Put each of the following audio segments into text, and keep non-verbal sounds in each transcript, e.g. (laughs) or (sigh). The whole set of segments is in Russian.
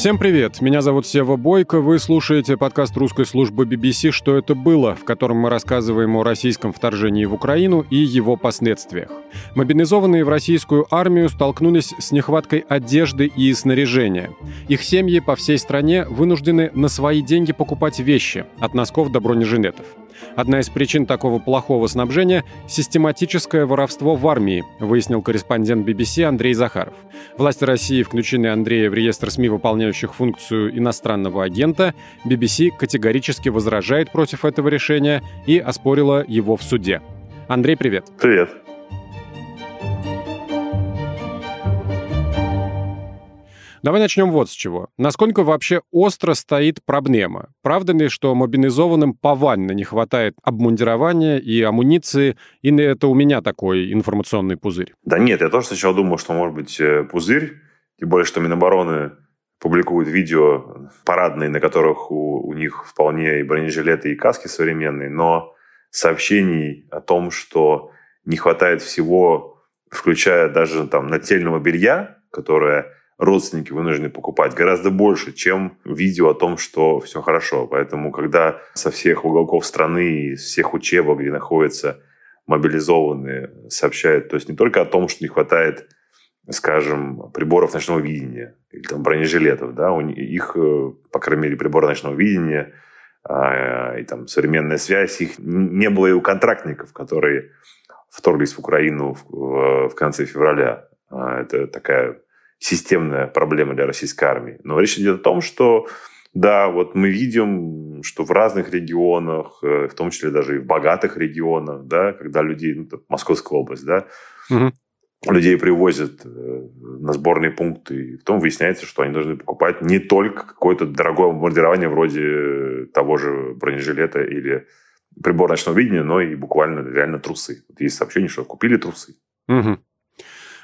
Всем привет, меня зовут Сева Бойко, вы слушаете подкаст русской службы BBC «Что это было», в котором мы рассказываем о российском вторжении в Украину и его последствиях. Мобилизованные в российскую армию столкнулись с нехваткой одежды и снаряжения. Их семьи по всей стране вынуждены на свои деньги покупать вещи, от носков до бронежилетов. Одна из причин такого плохого снабжения – систематическое воровство в армии, выяснил корреспондент BBC Андрей Захаров. Власти России включены Андрея в реестр СМИ, выполняющих функцию иностранного агента. BBC категорически возражает против этого решения и оспорила его в суде. Андрей, привет. Привет. Давай начнем вот с чего. Насколько вообще остро стоит проблема? Правда ли, что мобилизованным повально не хватает обмундирования и амуниции, или это у меня такой информационный пузырь? Да нет, я тоже сначала думал, что может быть э, пузырь, тем более, что Минобороны публикуют видео парадные, на которых у, у них вполне и бронежилеты, и каски современные, но сообщений о том, что не хватает всего, включая даже там нательного белья, которое родственники вынуждены покупать гораздо больше, чем видео о том, что все хорошо. Поэтому, когда со всех уголков страны, из всех учебок, где находятся мобилизованные, сообщают, то есть не только о том, что не хватает скажем, приборов ночного видения или там бронежилетов, да, у них, их, э, по крайней мере, прибор ночного видения а, и там современная связь, их не было и у контрактников, которые вторглись в Украину в, в конце февраля. А, это такая системная проблема для российской армии. Но речь идет о том, что да, вот мы видим, что в разных регионах, э, в том числе даже и в богатых регионах, да, когда людей, ну, там, Московская область, да, угу. людей привозят э, на сборные пункты, и потом выясняется, что они должны покупать не только какое-то дорогое бомбардирование вроде того же бронежилета или прибор ночного видения, но и буквально реально трусы. Вот есть сообщение, что купили трусы. Угу.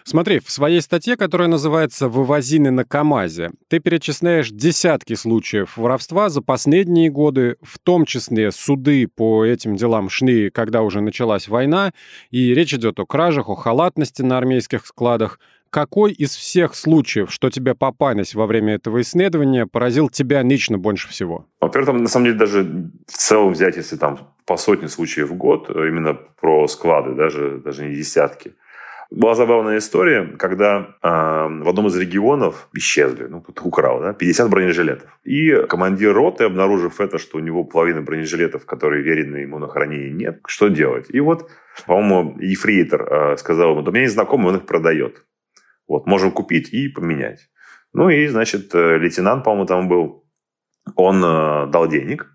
Смотри, в своей статье, которая называется «Вывозины на КАМАЗе», ты перечисляешь десятки случаев воровства за последние годы, в том числе суды по этим делам шли, когда уже началась война, и речь идет о кражах, о халатности на армейских складах. Какой из всех случаев, что тебе попались во время этого исследования, поразил тебя лично больше всего? Во-первых, там, на самом деле, даже в целом взять, если там по сотне случаев в год, именно про склады, даже, даже не десятки – была забавная история, когда э, в одном из регионов исчезли, ну, тут то украл, да, 50 бронежилетов. И командир роты, обнаружив это, что у него половина бронежилетов, которые верены ему на хранение, нет, что делать? И вот, по-моему, Ефрейтор э, сказал ему, да у меня есть знакомый, он их продает. Вот, можем купить и поменять. Ну и, значит, э, лейтенант, по-моему, там был, он э, дал денег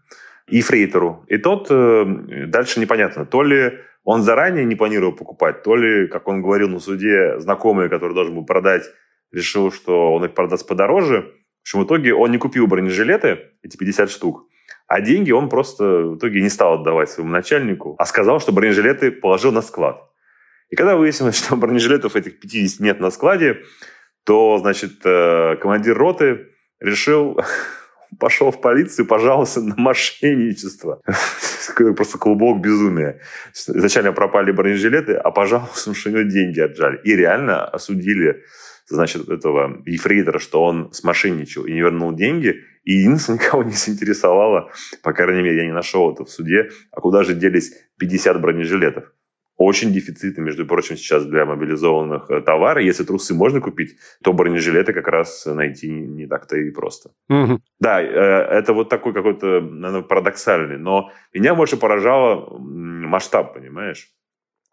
и И тот э, дальше непонятно, то ли он заранее не планировал покупать, то ли, как он говорил на суде, знакомый, который должен был продать, решил, что он их продаст подороже. В общем, в итоге он не купил бронежилеты, эти 50 штук, а деньги он просто в итоге не стал отдавать своему начальнику, а сказал, что бронежилеты положил на склад. И когда выяснилось, (laughs) что бронежилетов этих 50 нет на складе, то, значит, э, командир роты решил (laughs) пошел в полицию, пожаловался на мошенничество. Просто клубок безумия. Изначально пропали бронежилеты, а пожаловался, что у него деньги отжали. И реально осудили значит, этого ефрейтора, что он смошенничал и не вернул деньги. И единственное, никого (laughs) не заинтересовало, по крайней мере, я не нашел это в суде, а куда же делись 50 бронежилетов очень дефицитны, между прочим, сейчас для мобилизованных э, товары. Если трусы можно купить, то бронежилеты как раз найти не так-то и просто. Угу. Да, э, это вот такой какой-то, наверное, парадоксальный. Но меня больше поражало масштаб, понимаешь?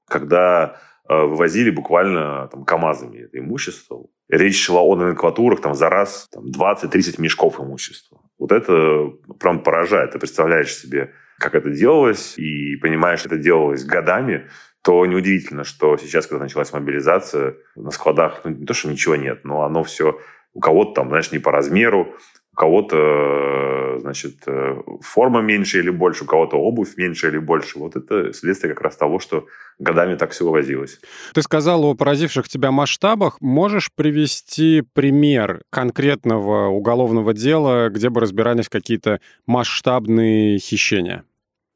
Когда э, вывозили буквально там, КАМАЗами это имущество. Речь шла о номенклатурах там, за раз там, 20-30 мешков имущества. Вот это прям поражает. Ты представляешь себе, как это делалось, и понимаешь, что это делалось годами, то неудивительно, что сейчас, когда началась мобилизация, на складах ну, не то, что ничего нет, но оно все у кого-то там, знаешь, не по размеру, у кого-то, э, значит, э, форма меньше или больше, у кого-то обувь меньше или больше. Вот это следствие как раз того, что годами так все возилось. Ты сказал о поразивших тебя масштабах. Можешь привести пример конкретного уголовного дела, где бы разбирались какие-то масштабные хищения?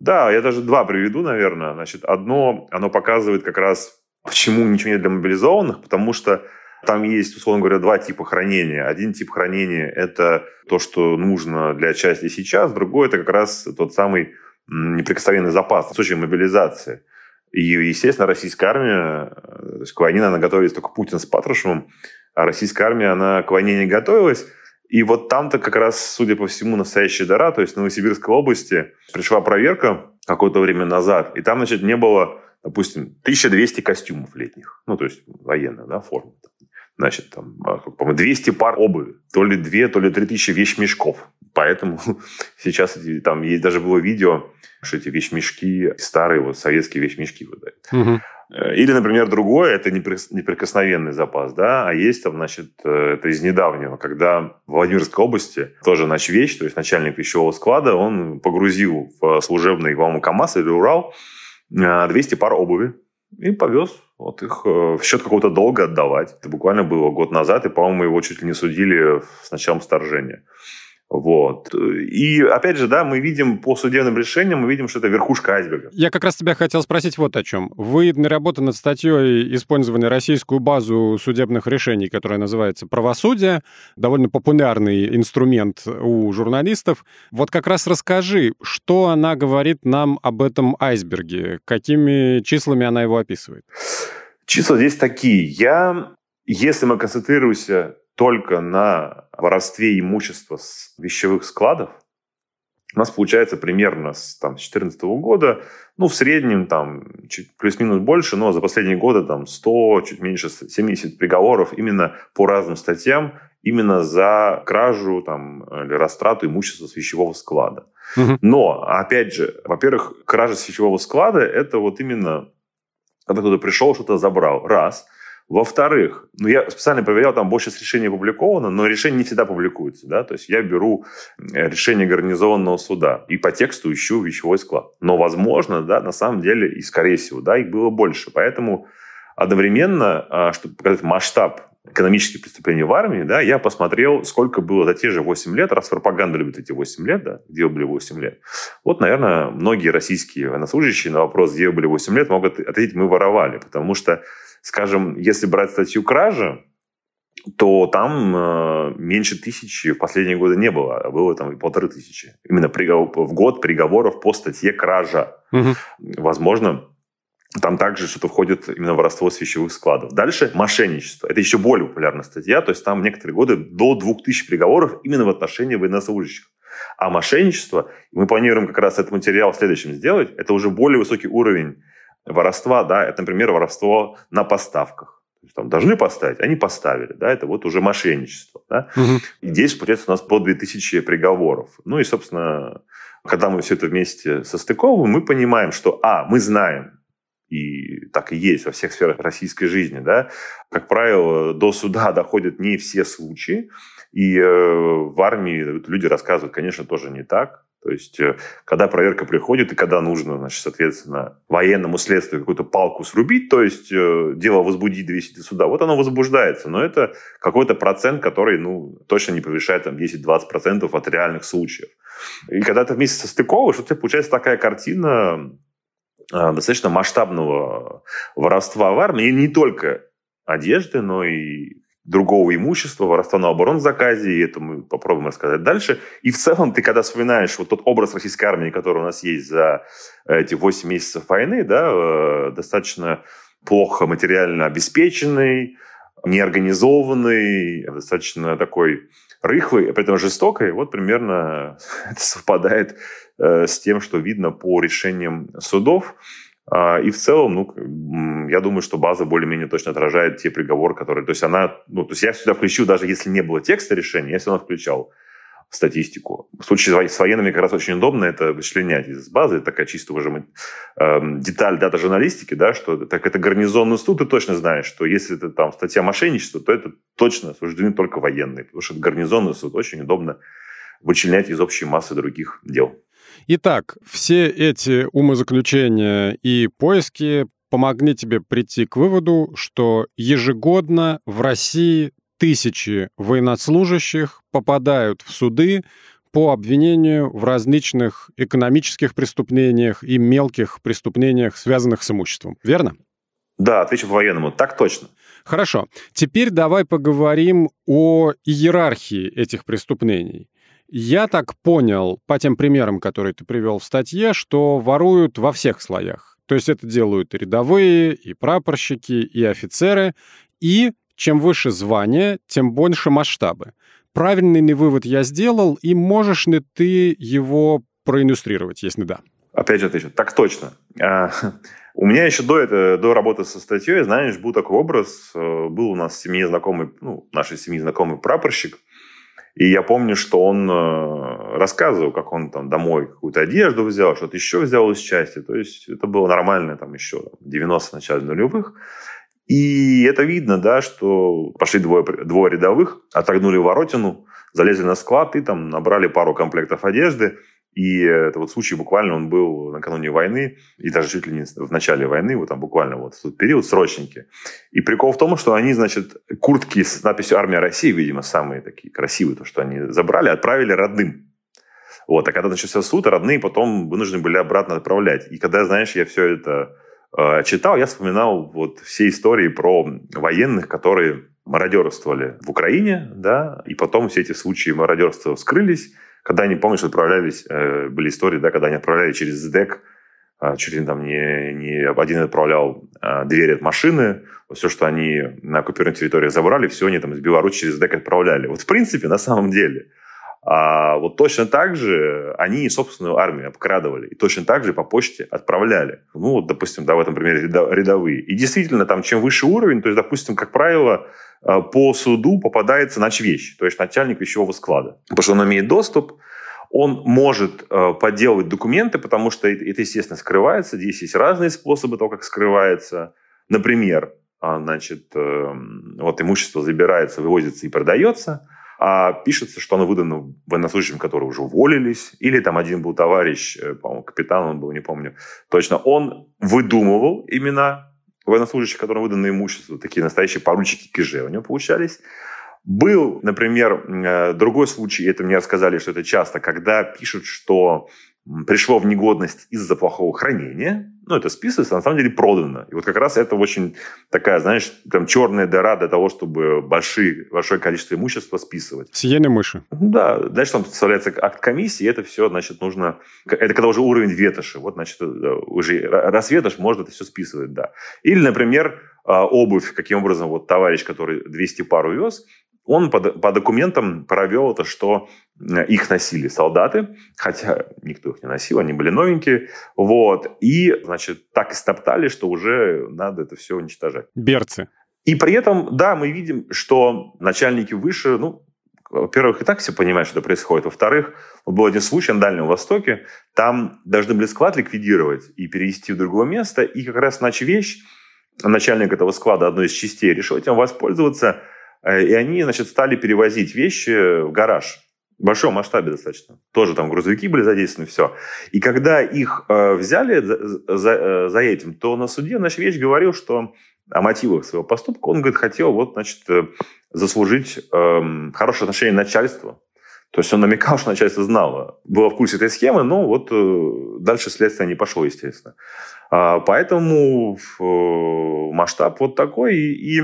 Да, я даже два приведу, наверное. Значит, одно, оно показывает как раз, почему ничего нет для мобилизованных, потому что там есть, условно говоря, два типа хранения. Один тип хранения – это то, что нужно для части сейчас, другой – это как раз тот самый неприкосновенный запас в случае мобилизации. И, естественно, российская армия, э, к войне, она готовилась только Путин с Патрушевым, а российская армия, она к войне не готовилась, и вот там-то как раз, судя по всему, настоящая дыра, то есть в Новосибирской области пришла проверка какое-то время назад, и там, значит, не было, допустим, 1200 костюмов летних, ну, то есть военная, да, форма. Значит, там, а, по-моему, 200 пар обуви, то ли 2, то ли 3000 вещмешков. Поэтому (laughs) сейчас там есть даже было видео, что эти вещмешки, старые вот советские вещмешки выдают. Угу. Э, или, например, другое, это неприкосновенный запас, да, а есть там, значит, э, это из недавнего, когда в Владимирской области тоже наш вещь, то есть начальник пищевого склада, он погрузил в служебный, по-моему, КАМАЗ или Урал 200 э, пар обуви и повез вот их в счет какого-то долга отдавать. Это буквально было год назад, и, по-моему, его чуть ли не судили с началом вторжения. Вот. И, опять же, да, мы видим по судебным решениям, мы видим, что это верхушка айсберга. Я как раз тебя хотел спросить вот о чем. Вы на работу над статьей использовали российскую базу судебных решений, которая называется «Правосудие», довольно популярный инструмент у журналистов. Вот как раз расскажи, что она говорит нам об этом айсберге, какими числами она его описывает? Числа здесь такие. Я, если мы концентрируемся только на воровстве имущества с вещевых складов у нас получается примерно с там, 2014 года, ну, в среднем там плюс-минус больше, но за последние годы там 100, чуть меньше 70 приговоров именно по разным статьям, именно за кражу там, или растрату имущества с вещевого склада. Но, опять же, во-первых, кража с вещевого склада – это вот именно когда кто-то пришел, что-то забрал. Раз – во-вторых, ну, я специально проверял, там больше решений опубликовано, но решение не всегда публикуется. Да? То есть я беру э, решение гарнизонного суда и по тексту ищу вещевой склад. Но, возможно, да, на самом деле, и скорее всего, да, их было больше. Поэтому одновременно, а, чтобы показать масштаб экономических преступлений в армии, да, я посмотрел, сколько было за те же 8 лет, раз пропаганда любит эти 8 лет, да, где были 8 лет. Вот, наверное, многие российские военнослужащие на вопрос, где были 8 лет, могут ответить, мы воровали, потому что скажем, если брать статью кражи, то там э, меньше тысячи в последние годы не было, а было там и полторы тысячи. Именно приговор, в год приговоров по статье кража. Угу. Возможно, там также что-то входит именно воровство с вещевых складов. Дальше мошенничество. Это еще более популярная статья, то есть там некоторые годы до 2000 приговоров именно в отношении военнослужащих. А мошенничество, мы планируем как раз этот материал следующим сделать, это уже более высокий уровень воровства, да, это, например, воровство на поставках. То есть, там должны поставить, они поставили, да, это вот уже мошенничество, да. Угу. И здесь, получается, у нас по 2000 приговоров. Ну и, собственно, когда мы все это вместе состыковываем, мы понимаем, что, а, мы знаем, и так и есть во всех сферах российской жизни, да, как правило, до суда доходят не все случаи, и э, в армии люди рассказывают, конечно, тоже не так, то есть, э, когда проверка приходит и когда нужно, значит, соответственно, военному следствию какую-то палку срубить, то есть э, дело возбудить, довести до суда, вот оно возбуждается, но это какой-то процент, который, ну, точно не превышает там 10-20% от реальных случаев. И когда ты вместе состыковываешь, у тебя получается такая картина э, достаточно масштабного воровства в армии, и не только одежды, но и другого имущества, воровства на оборонзаказе, и это мы попробуем рассказать дальше. И в целом ты, когда вспоминаешь вот тот образ российской армии, который у нас есть за э, эти 8 месяцев войны, да, э, достаточно плохо материально обеспеченный, неорганизованный, достаточно такой рыхлый, а при этом жестокой, вот примерно (laughs) это совпадает э, с тем, что видно по решениям судов. А, и в целом, ну, я думаю, что база более-менее точно отражает те приговоры, которые... То есть она... Ну, то есть я сюда включил, даже если не было текста решения, я все равно включал статистику. В случае с военными как раз очень удобно это вычленять из базы. Это такая чисто уже э, деталь дата-журналистики, да, что так это гарнизонный суд, ты точно знаешь, что если это там статья мошенничества, то это точно суждены только военные, потому что это гарнизонный суд. Очень удобно вычленять из общей массы других дел. Итак, все эти умозаключения и поиски помогли тебе прийти к выводу, что ежегодно в России тысячи военнослужащих попадают в суды по обвинению в различных экономических преступлениях и мелких преступлениях, связанных с имуществом. Верно? Да, отвечу по-военному. Так точно. Хорошо. Теперь давай поговорим о иерархии этих преступлений. Я так понял, по тем примерам, которые ты привел в статье, что воруют во всех слоях. То есть это делают и рядовые, и прапорщики, и офицеры. И чем выше звание, тем больше масштабы. Правильный ли вывод я сделал, и можешь ли ты его проиллюстрировать, если да? Опять же отвечу. Так точно. А, у меня еще до, этого, до работы со статьей, знаешь, был такой образ. Э, был у нас в семье знакомый, ну, нашей семьи знакомый прапорщик – и я помню, что он э, рассказывал, как он там домой какую-то одежду взял, что-то еще взял из части. То есть это было нормально там еще 90 начале нулевых. И это видно, да, что пошли двое, двое рядовых, отогнули воротину, залезли на склад и там набрали пару комплектов одежды – и это вот случай буквально, он был накануне войны, и даже чуть ли не в начале войны, вот там буквально вот в тот период, срочники. И прикол в том, что они, значит, куртки с надписью «Армия России», видимо, самые такие красивые, то, что они забрали, отправили родным. Вот, а когда начался суд, родные потом вынуждены были обратно отправлять. И когда, знаешь, я все это э, читал, я вспоминал вот все истории про военных, которые мародерствовали в Украине, да, и потом все эти случаи мародерства вскрылись, когда они, помнишь, отправлялись, э, были истории, да, когда они отправляли через СДЭК, а, чуть ли там не, не один отправлял а, двери от машины, все, что они на оккупированной территории забрали, все они там из Беларуси через ДЭК отправляли. Вот в принципе, на самом деле, а вот точно так же они собственную армию обкрадывали. И точно так же по почте отправляли. Ну, вот, допустим, да, в этом примере рядовые. И действительно, там чем выше уровень, то есть, допустим, как правило, э, по суду попадается нач вещь, то есть начальник вещевого склада. Потому что он имеет доступ, он может э, подделывать документы, потому что это, это, естественно, скрывается. Здесь есть разные способы того, как скрывается. Например, э, значит, э, вот имущество забирается, вывозится и продается – а пишется, что она выдана военнослужащим, которые уже уволились, или там один был товарищ, э, по-моему, капитан он был, не помню точно, он выдумывал имена военнослужащих, которым выдано имущество, такие настоящие поручики Киже у него получались. Был, например, э, другой случай, это мне рассказали, что это часто, когда пишут, что пришло в негодность из-за плохого хранения, ну, это списывается, а на самом деле продано. И вот как раз это очень такая, знаешь, там черная дыра для того, чтобы большие, большое количество имущества списывать. Сиены мыши. Да, дальше там представляется акт комиссии, и это все, значит, нужно... Это когда уже уровень ветоши. Вот, значит, э, уже раз ветошь, можно это все списывать, да. Или, например, а, обувь, каким образом вот товарищ, который 200 пар увез, он по, по документам провел это, что их носили солдаты, хотя никто их не носил, они были новенькие. Вот. И, значит, так и стоптали, что уже надо это все уничтожать. Берцы. И при этом, да, мы видим, что начальники выше, ну, во-первых, и так все понимают, что происходит. Во-вторых, вот был один случай на Дальнем Востоке. Там должны были склад ликвидировать и перевести в другое место. И как раз нач вещь, начальник этого склада одной из частей, решил этим воспользоваться. Э, и они, значит, стали перевозить вещи в гараж в большом масштабе достаточно. Тоже там грузовики были задействованы, все. И когда их э, взяли за, за, за э, этим, то на суде наш вещь говорил, что о мотивах своего поступка, он, говорит, хотел вот, значит, э, заслужить э, хорошее отношение начальства. То есть он намекал, что начальство знало, было в курсе этой схемы, но вот э, дальше следствие не пошло, естественно. Э, поэтому э, масштаб вот такой. И, и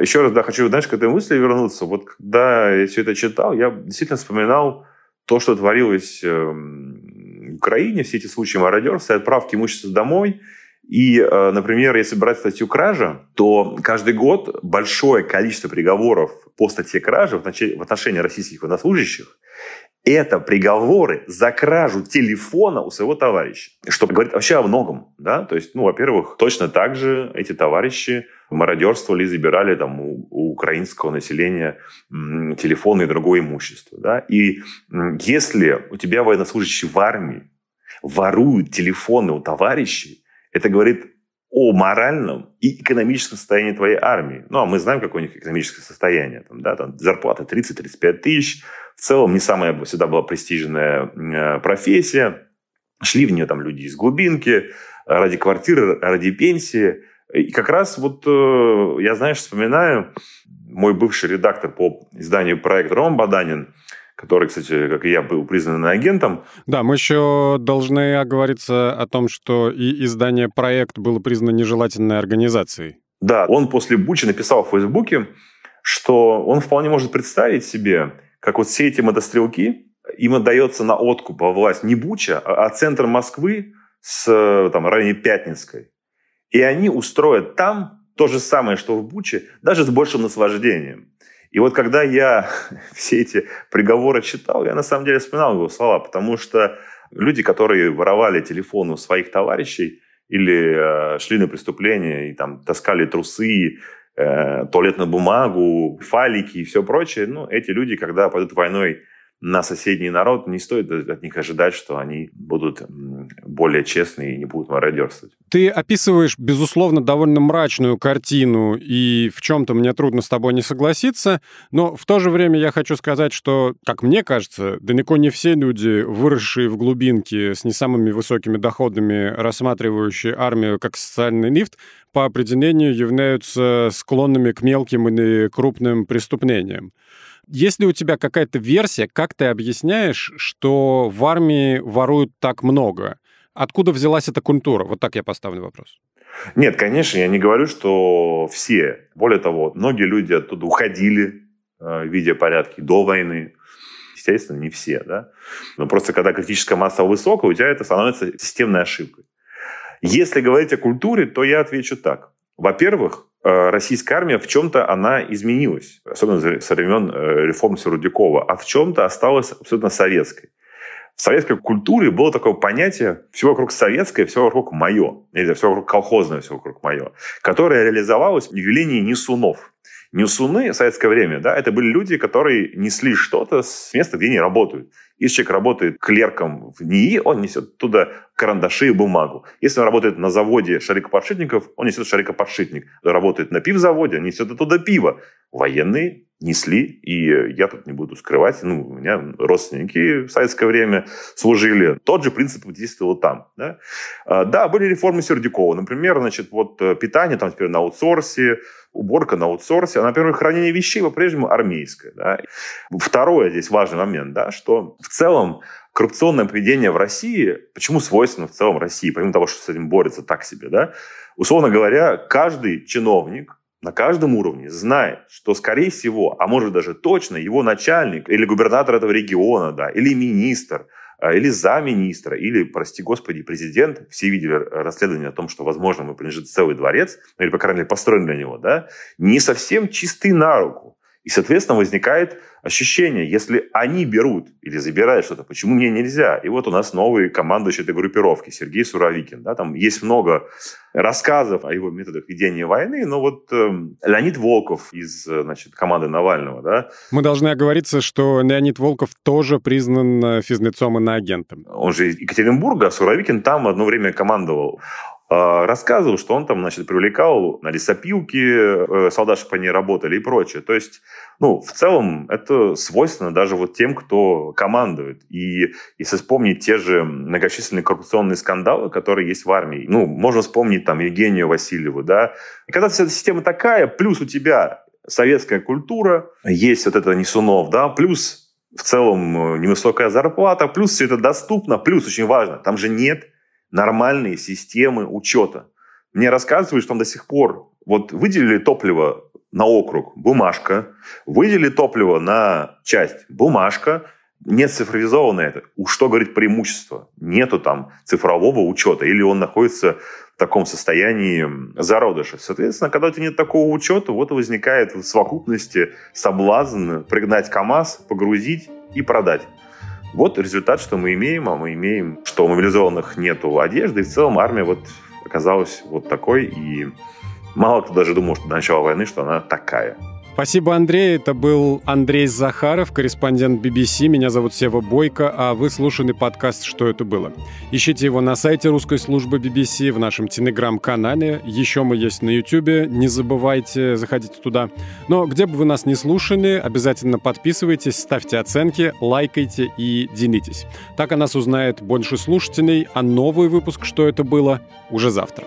еще раз, да, хочу, знаешь, к этой мысли вернуться. Вот когда я все это читал, я действительно вспоминал то, что творилось эм, в Украине, все эти случаи мародерства, отправки имущества домой. И, э, например, если брать статью кража, то каждый год большое количество приговоров по статье кража в отношении российских военнослужащих это приговоры за кражу телефона у своего товарища, что говорит вообще о многом, да, то есть, ну, во-первых, точно так же эти товарищи мародерствовали и забирали там у, у украинского населения телефоны и другое имущество, да, и если у тебя военнослужащий в армии воруют телефоны у товарищей, это говорит о моральном и экономическом состоянии твоей армии. Ну, а мы знаем, какое у них экономическое состояние. Там, да, там зарплата 30-35 тысяч, в целом, не самая всегда была престижная э, профессия. Шли в нее там люди из глубинки, ради квартиры, ради пенсии. И как раз вот э, я, знаешь, вспоминаю, мой бывший редактор по изданию «Проект» Ром Баданин, который, кстати, как и я, был признан агентом. Да, мы еще должны оговориться о том, что и издание «Проект» было признано нежелательной организацией. Да, он после Бучи написал в Фейсбуке, что он вполне может представить себе, как вот все эти мотострелки, им отдается на откуп во власть не Буча, а, а центр Москвы с э, там, районе Пятницкой. И они устроят там то же самое, что в Буче, даже с большим наслаждением. И вот когда я (laughs) все эти приговоры читал, я на самом деле вспоминал его слова, потому что люди, которые воровали телефоны у своих товарищей или э, шли на преступления и там таскали трусы, Э, туалетную бумагу, фалики и все прочее, ну, эти люди, когда пойдут войной на соседний народ, не стоит от них ожидать, что они будут более честны и не будут мародерствовать. Ты описываешь, безусловно, довольно мрачную картину, и в чем-то мне трудно с тобой не согласиться, но в то же время я хочу сказать, что, как мне кажется, далеко не все люди, выросшие в глубинке с не самыми высокими доходами, рассматривающие армию как социальный лифт, по определению являются склонными к мелким или крупным преступлениям. Есть ли у тебя какая-то версия, как ты объясняешь, что в армии воруют так много? Откуда взялась эта культура? Вот так я поставлю вопрос. Нет, конечно, я не говорю, что все. Более того, многие люди оттуда уходили, э, видя порядки до войны. Естественно, не все, да. Но просто когда критическая масса высокая, у тебя это становится системной ошибкой. Если говорить о культуре, то я отвечу так. Во-первых, э, российская армия в чем-то она изменилась, особенно со времен э, реформ Сердюкова, а в чем-то осталась абсолютно советской. В советской культуре было такое понятие «все вокруг советское, все вокруг мое», или «все вокруг колхозное, все вокруг мое», которое реализовалось в явлении несунов. Несуны в советское время, да, это были люди, которые несли что-то с места, где они работают. Если человек работает клерком в НИИ, он несет туда карандаши и бумагу. Если он работает на заводе шарикоподшипников, он несет шарикоподшипник. Работает на пивзаводе, он несет оттуда пиво. Военные несли, и я тут не буду скрывать, ну, у меня родственники в советское время служили. Тот же принцип действовал там. Да, а, да были реформы Сердюкова. Например, значит, вот э, питание там теперь на аутсорсе, уборка на аутсорсе, а, например, хранение вещей по-прежнему армейское. Да. Второе здесь важный момент, да, что в целом коррупционное поведение в России, почему свойственно в целом России, помимо того, что с этим борется так себе, да, условно говоря, каждый чиновник на каждом уровне знает, что, скорее всего, а может даже точно, его начальник или губернатор этого региона, да, или министр, а, или замминистра, или, прости господи, президент, все видели расследование о том, что, возможно, ему принадлежит целый дворец, ну, или, по крайней мере, построен для него, да, не совсем чистый на руку. И, соответственно, возникает ощущение, если они берут или забирают что-то, почему мне нельзя? И вот у нас новый командующий этой группировки, Сергей Суровикин. Да, там есть много рассказов о его методах ведения войны, но вот э, Леонид Волков из значит, команды Навального. Да, Мы должны оговориться, что Леонид Волков тоже признан э, физнецом и на агентом. Он же из Екатеринбурга, а Суровикин там одно время командовал. А, рассказывал, что он там, значит, привлекал на лесопилки, э, солдаты, по ней работали и прочее. То есть, ну, в целом это свойственно даже вот тем, кто командует. И если вспомнить те же многочисленные коррупционные скандалы, которые есть в армии, ну, можно вспомнить там Евгению Васильеву, да. И когда вся эта система такая, плюс у тебя советская культура, есть вот это Несунов, да, плюс в целом э, невысокая зарплата, плюс все это доступно, плюс очень важно, там же нет нормальные системы учета. Мне рассказывают, что там до сих пор вот выделили топливо на округ – бумажка, выделили топливо на часть – бумажка, не цифровизовано это. Уж что говорит преимущество? Нету там цифрового учета, или он находится в таком состоянии зародыша. Соответственно, когда у тебя нет такого учета, вот возникает в совокупности соблазн пригнать КАМАЗ, погрузить и продать. Вот результат, что мы имеем, а мы имеем, что у мобилизованных нету одежды, и в целом армия вот оказалась вот такой, и мало кто даже думал, что до начала войны, что она такая. Спасибо, Андрей. Это был Андрей Захаров, корреспондент BBC. Меня зовут Сева Бойко, а вы слушали подкаст «Что это было?». Ищите его на сайте русской службы BBC, в нашем телеграм-канале. Еще мы есть на YouTube. Не забывайте, заходите туда. Но где бы вы нас не слушали, обязательно подписывайтесь, ставьте оценки, лайкайте и делитесь. Так о нас узнает больше слушателей, а новый выпуск «Что это было?» уже завтра.